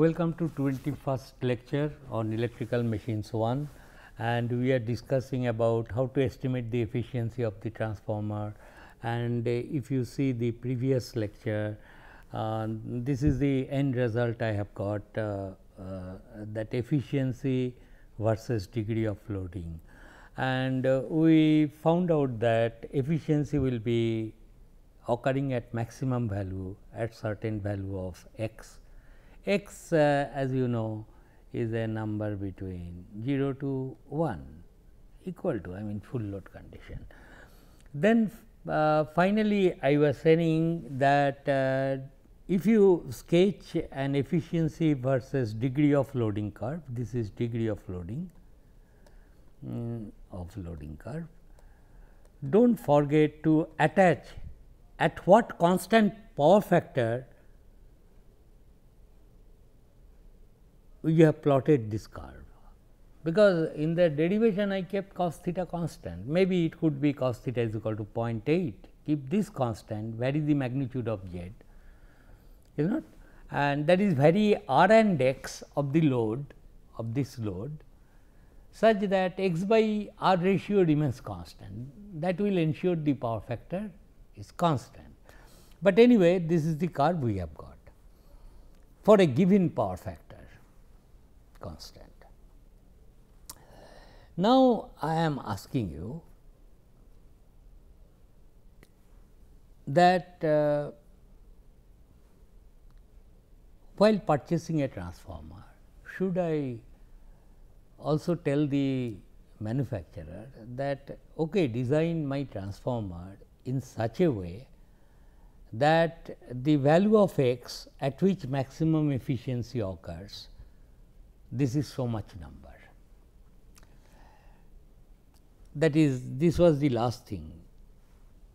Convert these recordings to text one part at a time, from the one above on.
Welcome to 21st lecture on electrical machines 1 and we are discussing about how to estimate the efficiency of the transformer and uh, if you see the previous lecture uh, this is the end result I have got uh, uh that efficiency versus degree of loading and uh, we found out that efficiency will be occurring at maximum value at certain value of x x uh, as you know is a number between 0 to 1 equal to I mean full load condition. Then uh, finally, I was saying that uh, if you sketch an efficiency versus degree of loading curve, this is degree of loading um, of loading curve. Do not forget to attach at what constant power factor we have plotted this curve. Because in the derivation I kept cos theta constant, maybe it could be cos theta is equal to 0.8, keep this constant, vary the magnitude of z, is not? And that is vary r and x of the load, of this load, such that x by r ratio remains constant. That will ensure the power factor is constant. But anyway, this is the curve we have got for a given power factor constant. Now, I am asking you that uh, while purchasing a transformer, should I also tell the manufacturer that okay design my transformer in such a way that the value of x at which maximum efficiency occurs this is so much number. That is this was the last thing.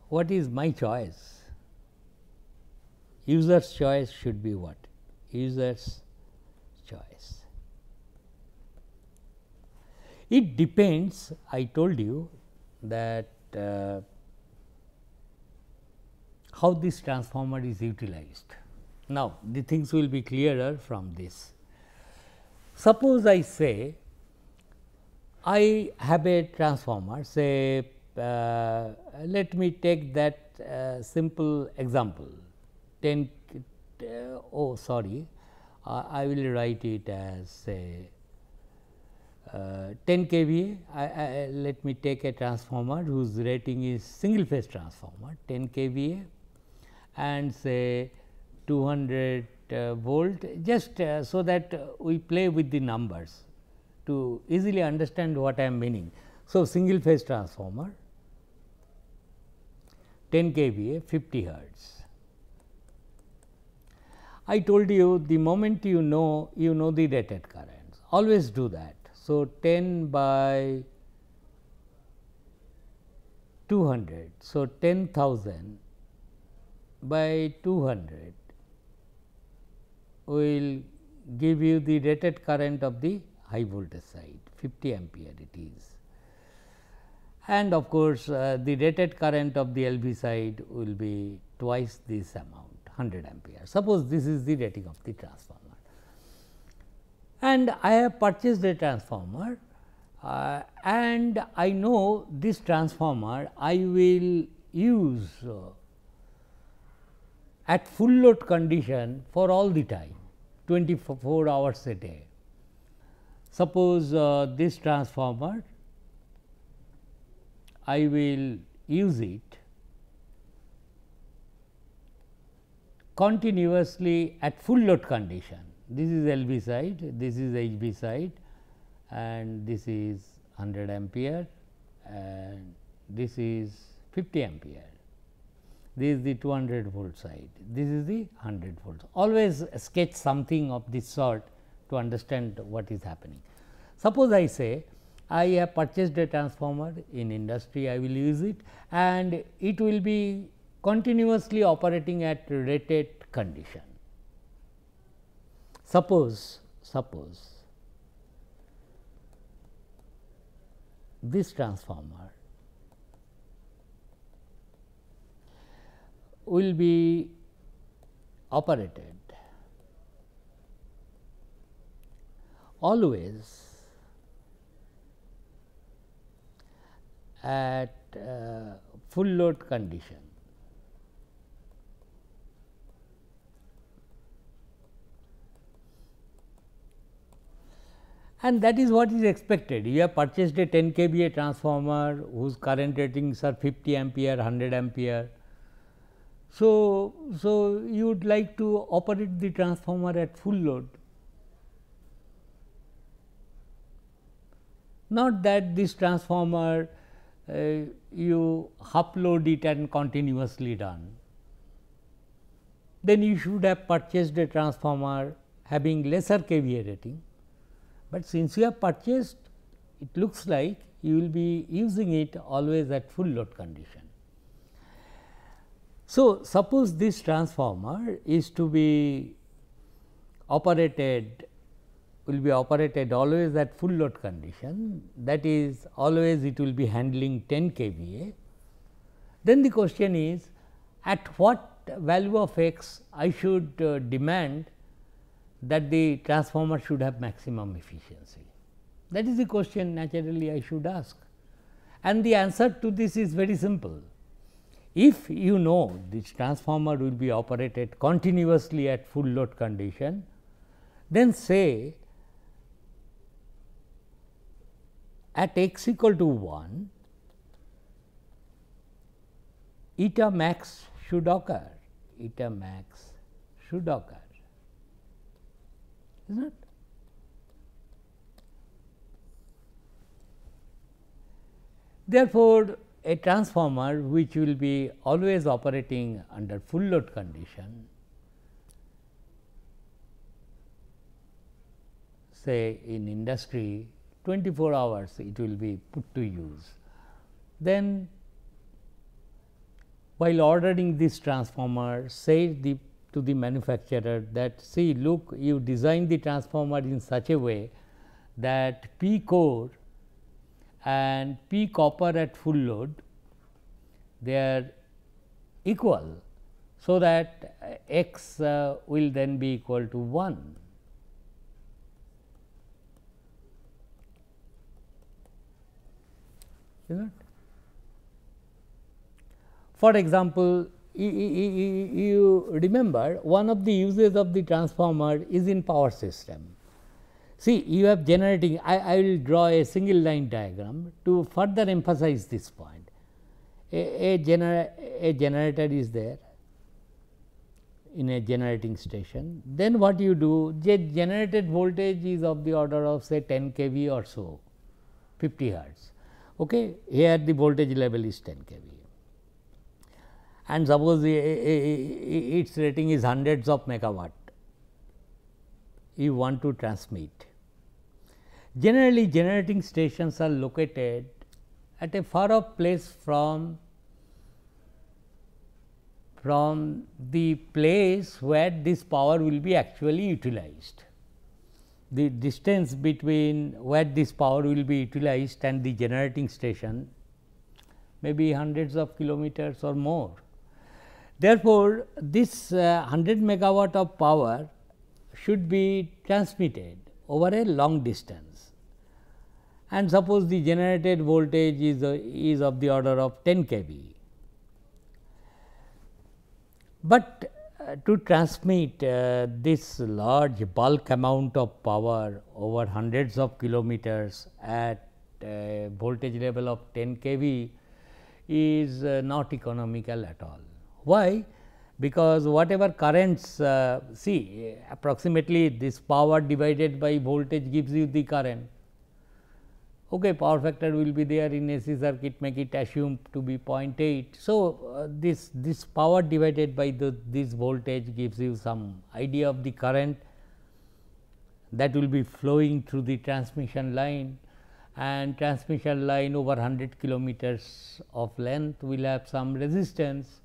What is my choice? User's choice should be what? User's choice. It depends I told you that uh, how this transformer is utilized. Now, the things will be clearer from this. Suppose I say I have a transformer say uh, let me take that uh, simple example 10 uh, oh sorry uh, I will write it as say uh, 10 kVA I, I, let me take a transformer whose rating is single phase transformer 10 kVA and say 200 uh, volt just uh, so that uh, we play with the numbers to easily understand what I am meaning. So, single phase transformer 10 kVA 50 hertz. I told you the moment you know you know the rated currents always do that. So, 10 by 200. So, 10,000 by 200 will give you the rated current of the high voltage side 50 ampere it is. And of course, uh, the rated current of the LV side will be twice this amount 100 ampere. Suppose this is the rating of the transformer. And I have purchased a transformer uh, and I know this transformer I will use uh, at full load condition for all the time 24 hours a day. Suppose uh, this transformer I will use it continuously at full load condition. This is LV side, this is HV side and this is 100 ampere and this is 50 ampere this is the 200 volt side, this is the 100 volt. Always sketch something of this sort to understand what is happening. Suppose I say I have purchased a transformer in industry I will use it and it will be continuously operating at rated condition. Suppose, suppose this transformer will be operated always at uh, full load condition. And that is what is expected. You have purchased a 10 kVA transformer whose current ratings are 50 ampere, 100 ampere, so, so you would like to operate the transformer at full load. Not that this transformer uh, you half load it and continuously done. Then you should have purchased a transformer having lesser KVA rating, but since you have purchased it looks like you will be using it always at full load condition. So, suppose this transformer is to be operated will be operated always at full load condition that is always it will be handling 10 kVA. Then the question is at what value of x I should uh, demand that the transformer should have maximum efficiency. That is the question naturally I should ask and the answer to this is very simple. If you know this transformer will be operated continuously at full load condition, then say at x equal to 1, eta max should occur, eta max should occur, is not? Therefore, a transformer which will be always operating under full load condition say in industry 24 hours it will be put to use. Then while ordering this transformer say the, to the manufacturer that see look you design the transformer in such a way that P core and P copper at full load they are equal. So, that uh, x uh, will then be equal to 1. Is it? For example, you, you remember one of the uses of the transformer is in power system. See, you have generating, I, I will draw a single line diagram to further emphasize this point. A, a, genera a generator is there in a generating station, then what you do, the generated voltage is of the order of say 10 kV or so, 50 hertz. Okay. Here the voltage level is 10 kV. And suppose its rating is hundreds of megawatt you want to transmit. Generally generating stations are located at a far off place from from the place where this power will be actually utilized. The distance between where this power will be utilized and the generating station may be hundreds of kilometers or more. Therefore, this uh, 100 megawatt of power should be transmitted over a long distance. And suppose the generated voltage is, uh, is of the order of 10 kV. But uh, to transmit uh, this large bulk amount of power over hundreds of kilometers at voltage level of 10 kV is uh, not economical at all. Why? because whatever currents uh, see approximately this power divided by voltage gives you the current. Okay, power factor will be there in AC circuit make it assume to be 0.8. So, uh, this this power divided by the, this voltage gives you some idea of the current that will be flowing through the transmission line and transmission line over 100 kilometers of length will have some resistance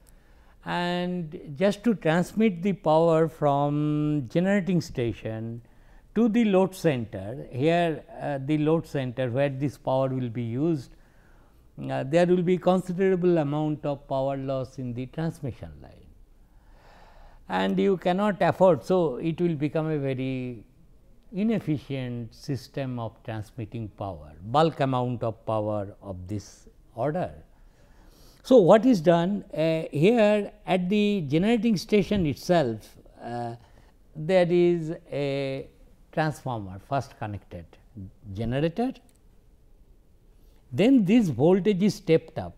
and just to transmit the power from generating station to the load center here uh, the load center where this power will be used uh, there will be considerable amount of power loss in the transmission line and you cannot afford. So, it will become a very inefficient system of transmitting power bulk amount of power of this order. So, what is done uh, here at the generating station itself uh, there is a transformer first connected generator then this voltage is stepped up.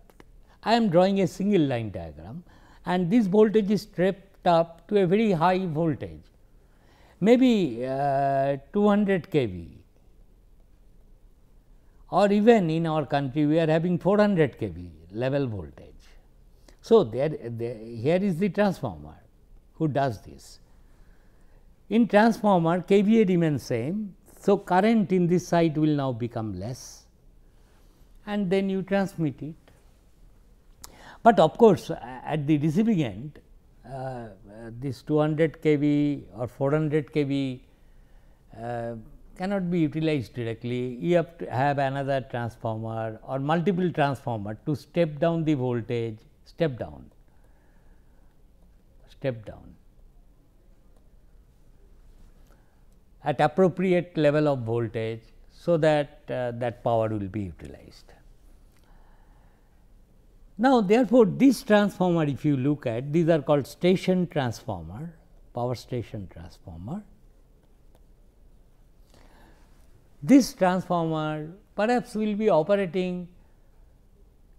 I am drawing a single line diagram and this voltage is stepped up to a very high voltage maybe uh, 200 kV or even in our country we are having 400 kV level voltage. So, there, there, here is the transformer who does this. In transformer KVA remains same. So, current in this side will now become less and then you transmit it. But of course, at the receiving end uh, uh, this 200 kV or 400 kV uh, cannot be utilized directly. You have to have another transformer or multiple transformer to step down the voltage, step down, step down at appropriate level of voltage, so that uh, that power will be utilized. Now, therefore, this transformer if you look at these are called station transformer, power station transformer this transformer perhaps will be operating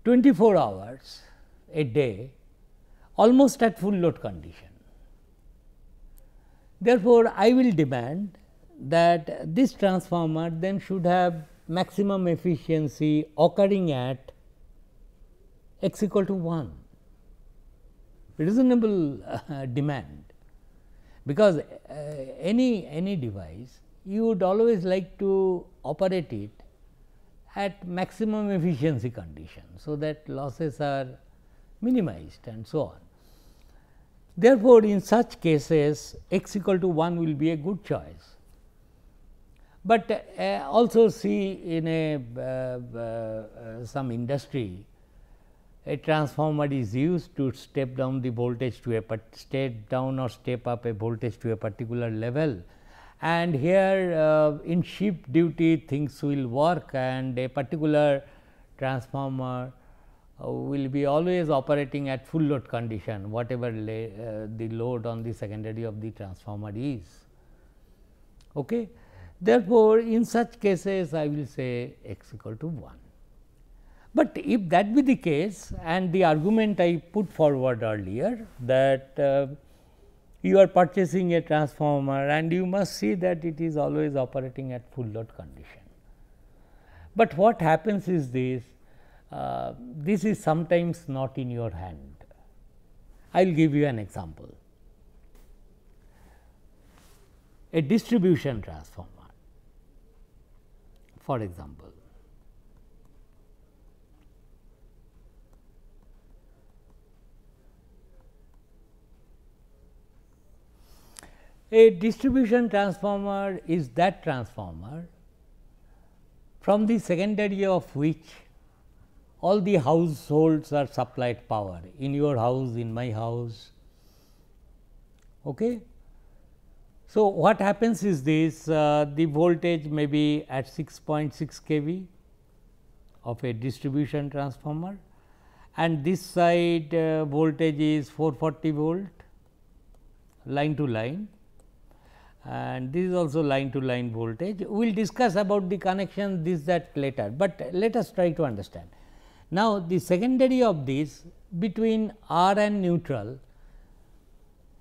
24 hours a day almost at full load condition. Therefore, I will demand that this transformer then should have maximum efficiency occurring at x equal to 1 reasonable uh, demand because uh, any any device you would always like to operate it at maximum efficiency condition. So, that losses are minimized and so on. Therefore, in such cases x equal to 1 will be a good choice, but uh, also see in a uh, uh, some industry a transformer is used to step down the voltage to a step down or step up a voltage to a particular level and here uh, in ship duty things will work and a particular transformer uh, will be always operating at full load condition whatever lay, uh, the load on the secondary of the transformer is. Okay. Therefore, in such cases I will say x equal to 1. But if that be the case and the argument I put forward earlier that uh, you are purchasing a transformer and you must see that it is always operating at full load condition. But what happens is this, uh, this is sometimes not in your hand. I will give you an example. A distribution transformer for example. A distribution transformer is that transformer from the secondary of which all the households are supplied power in your house, in my house. Okay? So, what happens is this uh, the voltage may be at 6.6 kV of a distribution transformer and this side uh, voltage is 440 volt line to line and this is also line to line voltage. We will discuss about the connection this that later, but let us try to understand. Now, the secondary of this between R and neutral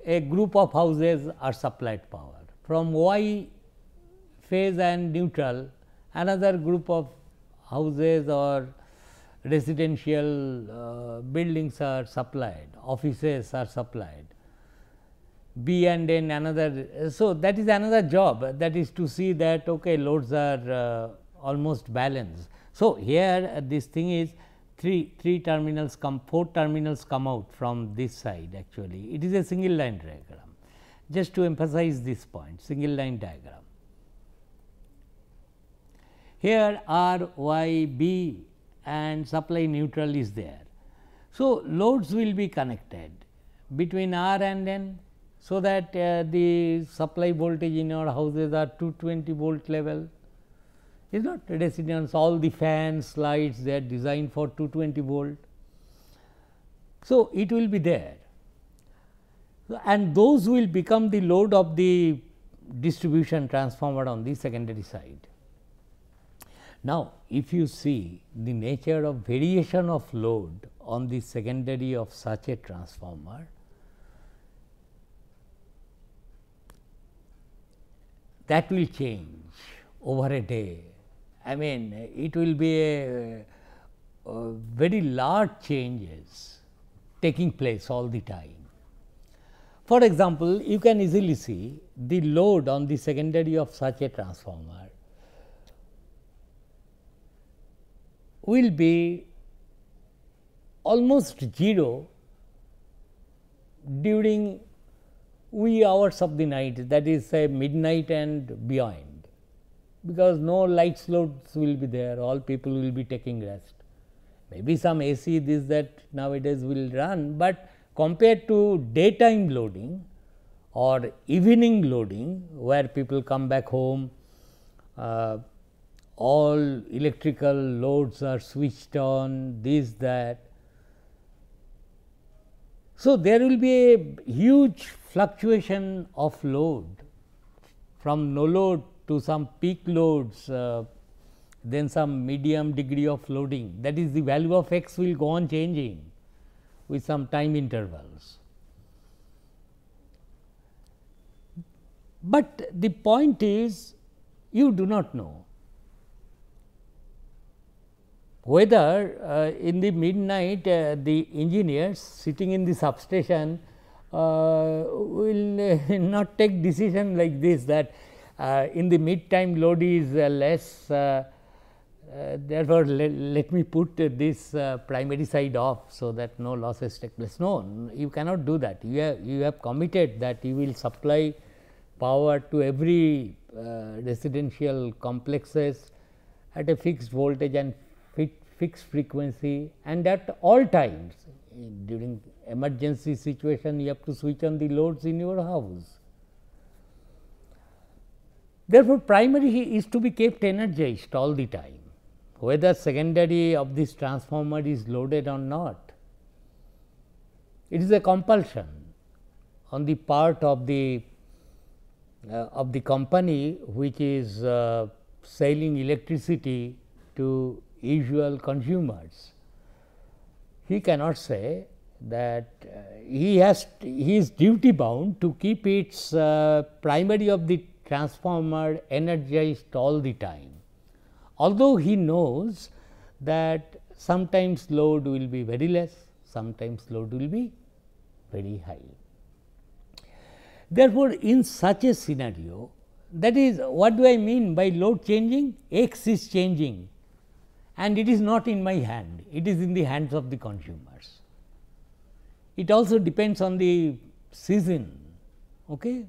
a group of houses are supplied power from Y phase and neutral another group of houses or residential uh, buildings are supplied, offices are supplied B and N another. So, that is another job that is to see that okay, loads are uh, almost balanced. So, here uh, this thing is three, three terminals come, four terminals come out from this side actually. It is a single line diagram. Just to emphasize this point, single line diagram. Here R, Y, B and supply neutral is there. So, loads will be connected between R and N so that uh, the supply voltage in our houses are 220 volt level is not residence all the fans lights they are designed for 220 volt. So, it will be there so, and those will become the load of the distribution transformer on the secondary side. Now, if you see the nature of variation of load on the secondary of such a transformer, that will change over a day. I mean, it will be a, a very large changes taking place all the time. For example, you can easily see the load on the secondary of such a transformer will be almost 0 during wee hours of the night that is say midnight and beyond because no light loads will be there all people will be taking rest. Maybe some AC this that nowadays will run, but compared to daytime loading or evening loading where people come back home uh, all electrical loads are switched on this that. So, there will be a huge fluctuation of load from no load to some peak loads, uh, then some medium degree of loading that is the value of x will go on changing with some time intervals. But the point is you do not know whether uh, in the midnight uh, the engineers sitting in the substation uh, will uh, not take decision like this that uh, in the mid time load is less therefore, let, let, me put this primary side off so that no losses take place. No, you cannot do that. You have, you have committed that you will supply power to every residential complexes at a fixed voltage and fixed frequency and at all times during emergency situation you have to switch on the loads in your house. Therefore, primary is to be kept energized all the time whether secondary of this transformer is loaded or not. It is a compulsion on the part of the uh, of the company which is uh, selling electricity to usual consumers he cannot say that uh, he has he is duty bound to keep its uh, primary of the transformer energized all the time although he knows that sometimes load will be very less sometimes load will be very high therefore in such a scenario that is what do i mean by load changing x is changing and it is not in my hand, it is in the hands of the consumers. It also depends on the season. Okay?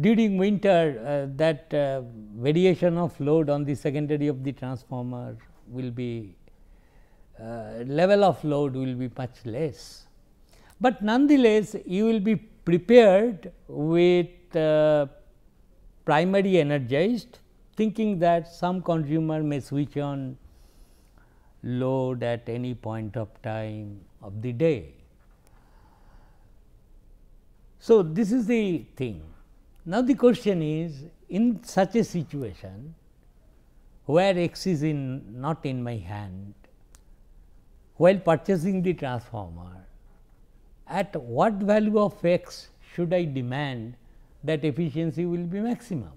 During winter, uh, that uh, variation of load on the secondary of the transformer will be uh, level of load will be much less, but nonetheless you will be prepared with uh, primary energized thinking that some consumer may switch on load at any point of time of the day. So, this is the thing. Now, the question is in such a situation where x is in not in my hand while purchasing the transformer at what value of x should I demand that efficiency will be maximum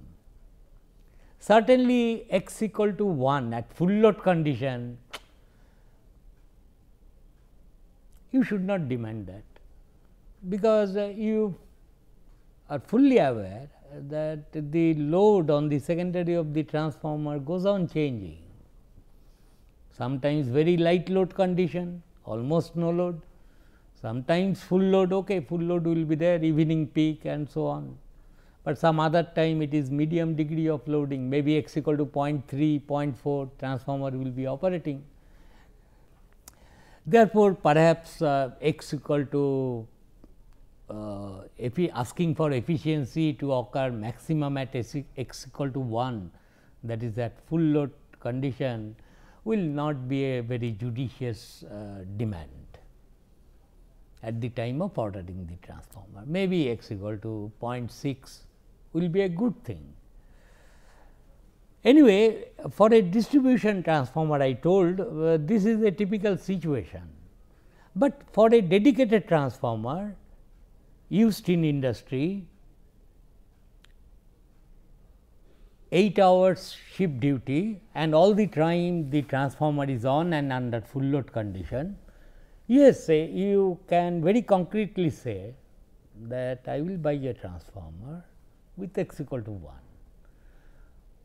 certainly x equal to 1 at full load condition, you should not demand that, because uh, you are fully aware that the load on the secondary of the transformer goes on changing, sometimes very light load condition almost no load, sometimes full load ok, full load will be there evening peak and so on but some other time it is medium degree of loading maybe x equal to 0 0.3, 0 0.4 transformer will be operating. Therefore, perhaps uh, x equal to uh, asking for efficiency to occur maximum at x equal to 1 that is at full load condition will not be a very judicious uh, demand at the time of ordering the transformer maybe x equal to 0.6 will be a good thing. Anyway, for a distribution transformer I told uh, this is a typical situation, but for a dedicated transformer used in industry 8 hours shift duty and all the time the transformer is on and under full load condition, yes you can very concretely say that I will buy a transformer with x equal to 1.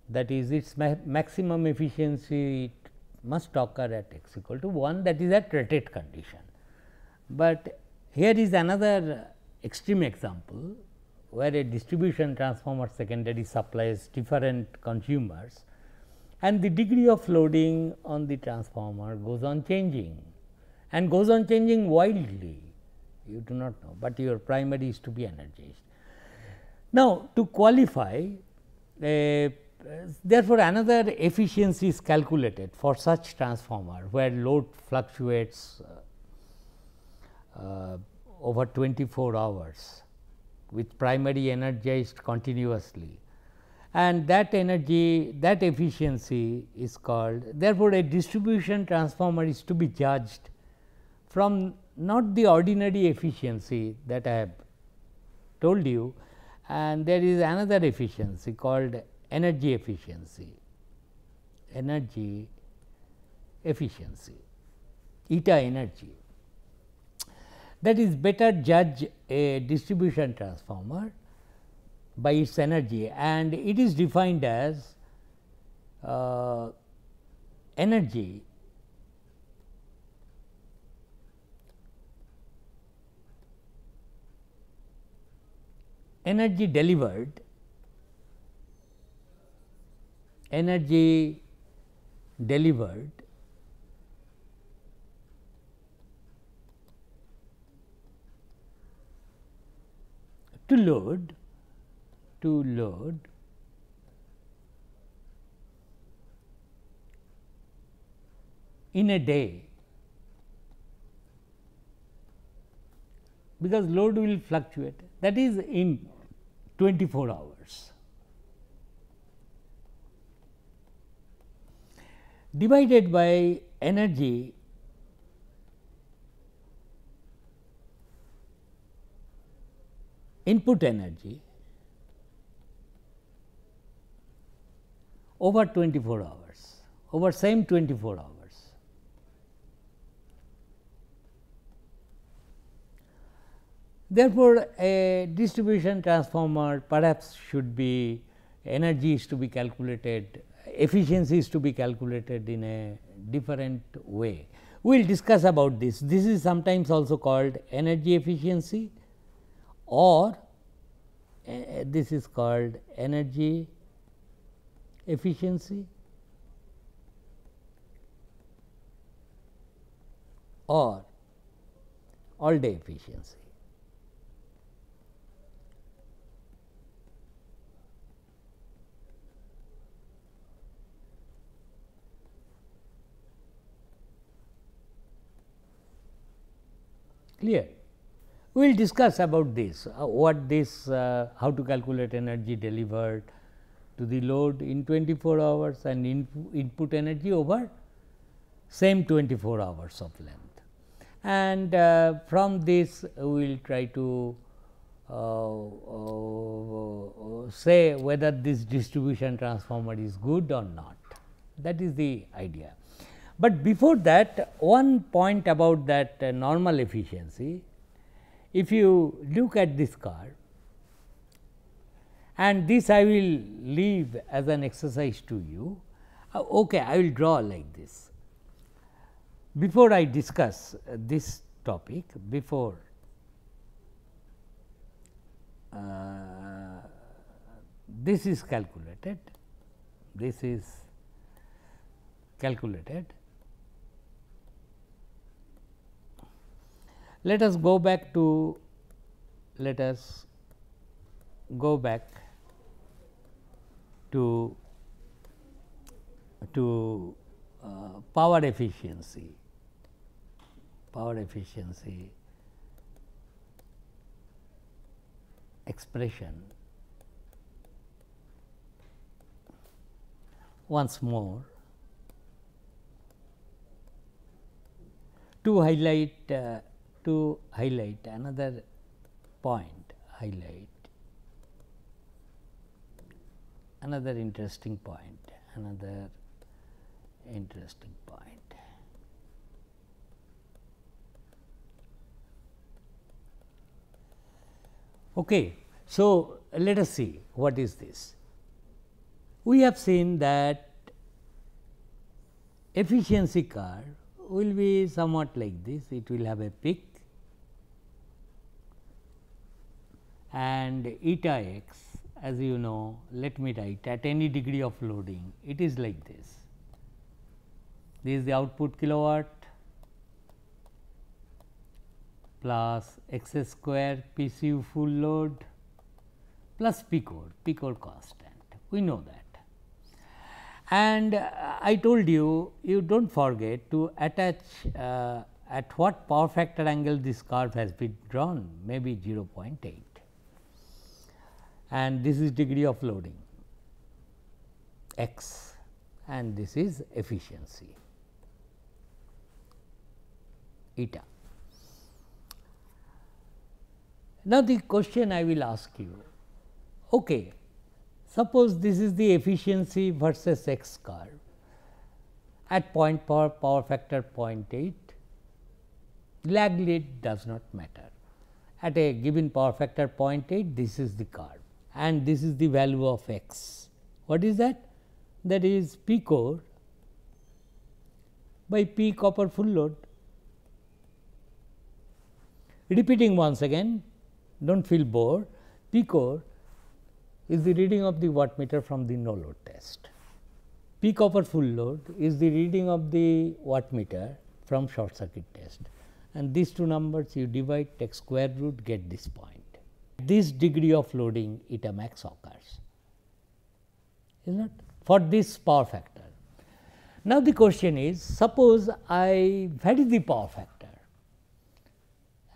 That is its ma maximum efficiency it must occur at x equal to 1 that is at rated condition. But here is another extreme example where a distribution transformer secondary supplies different consumers and the degree of loading on the transformer goes on changing and goes on changing wildly you do not know, but your primary is to be energized. Now, to qualify uh, therefore, another efficiency is calculated for such transformer where load fluctuates uh, uh, over 24 hours with primary energized continuously and that energy that efficiency is called therefore, a distribution transformer is to be judged from not the ordinary efficiency that I have told you, and there is another efficiency called energy efficiency, energy efficiency, eta energy. That is better judge a distribution transformer by its energy and it is defined as uh, energy energy delivered, energy delivered to load to load in a day because load will fluctuate that is in 24 hours. Divided by energy input energy over 24 hours over same 24 hours. Therefore, a distribution transformer perhaps should be energy is to be calculated, efficiency is to be calculated in a different way. We will discuss about this. This is sometimes also called energy efficiency or uh, this is called energy efficiency or all day efficiency. clear. We will discuss about this, uh, what this, uh, how to calculate energy delivered to the load in 24 hours and in, input energy over same 24 hours of length. And uh, from this, we will try to uh, uh, uh, say whether this distribution transformer is good or not. That is the idea. But before that one point about that uh, normal efficiency, if you look at this curve and this I will leave as an exercise to you, uh, okay, I will draw like this. Before I discuss uh, this topic, before uh, this is calculated, this is calculated Let us go back to let us go back to to uh, power efficiency power efficiency expression once more to highlight uh, to highlight another point highlight another interesting point another interesting point okay so let us see what is this we have seen that efficiency curve will be somewhat like this it will have a peak and eta x as you know let me write at any degree of loading it is like this. This is the output kilowatt plus x square PCU full load plus P code, P code constant we know that. And uh, I told you you do not forget to attach uh, at what power factor angle this curve has been drawn maybe 0.8 and this is degree of loading x and this is efficiency eta. Now, the question I will ask you okay, suppose this is the efficiency versus x curve at point power, power factor 0.8 lag lead does not matter at a given power factor 0.8 this is the curve and this is the value of x. What is that? That is P core by P copper full load. Repeating once again, do not feel bored, P core is the reading of the wattmeter from the no load test. P copper full load is the reading of the wattmeter from short circuit test and these two numbers you divide take square root get this point this degree of loading eta max occurs is not for this power factor. Now, the question is suppose I vary the power factor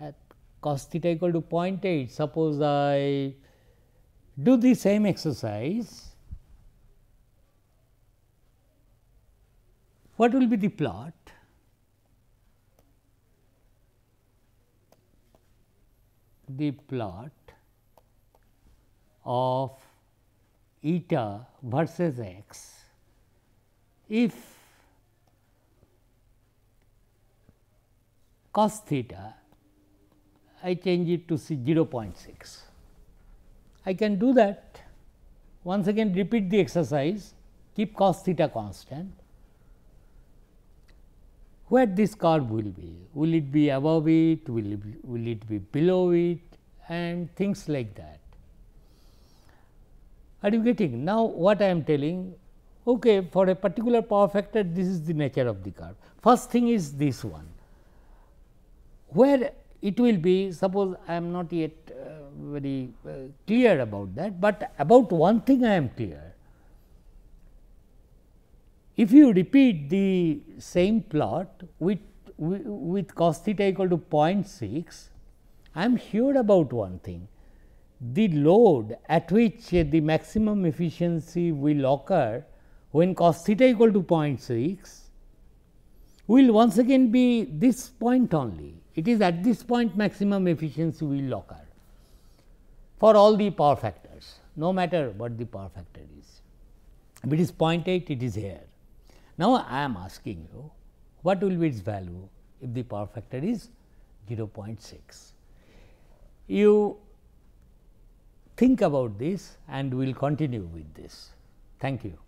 at cos theta equal to 0.8 suppose I do the same exercise what will be the plot? The plot of eta versus x. If cos theta I change it to 0.6. I can do that once again repeat the exercise keep cos theta constant. Where this curve will be? Will it be above it? Will it be, will it be below it? And things like that. Are you getting? Now, what I am telling, okay, for a particular power factor, this is the nature of the curve. First thing is this one, where it will be, suppose I am not yet uh, very uh, clear about that, but about one thing I am clear. If you repeat the same plot with, with cos theta equal to 0.6, I am sure about one thing the load at which the maximum efficiency will occur when cos theta equal to 0.6 will once again be this point only. It is at this point maximum efficiency will occur for all the power factors, no matter what the power factor is. If it is 0.8, it is here. Now, I am asking you what will be its value if the power factor is 0.6. You think about this and we will continue with this. Thank you.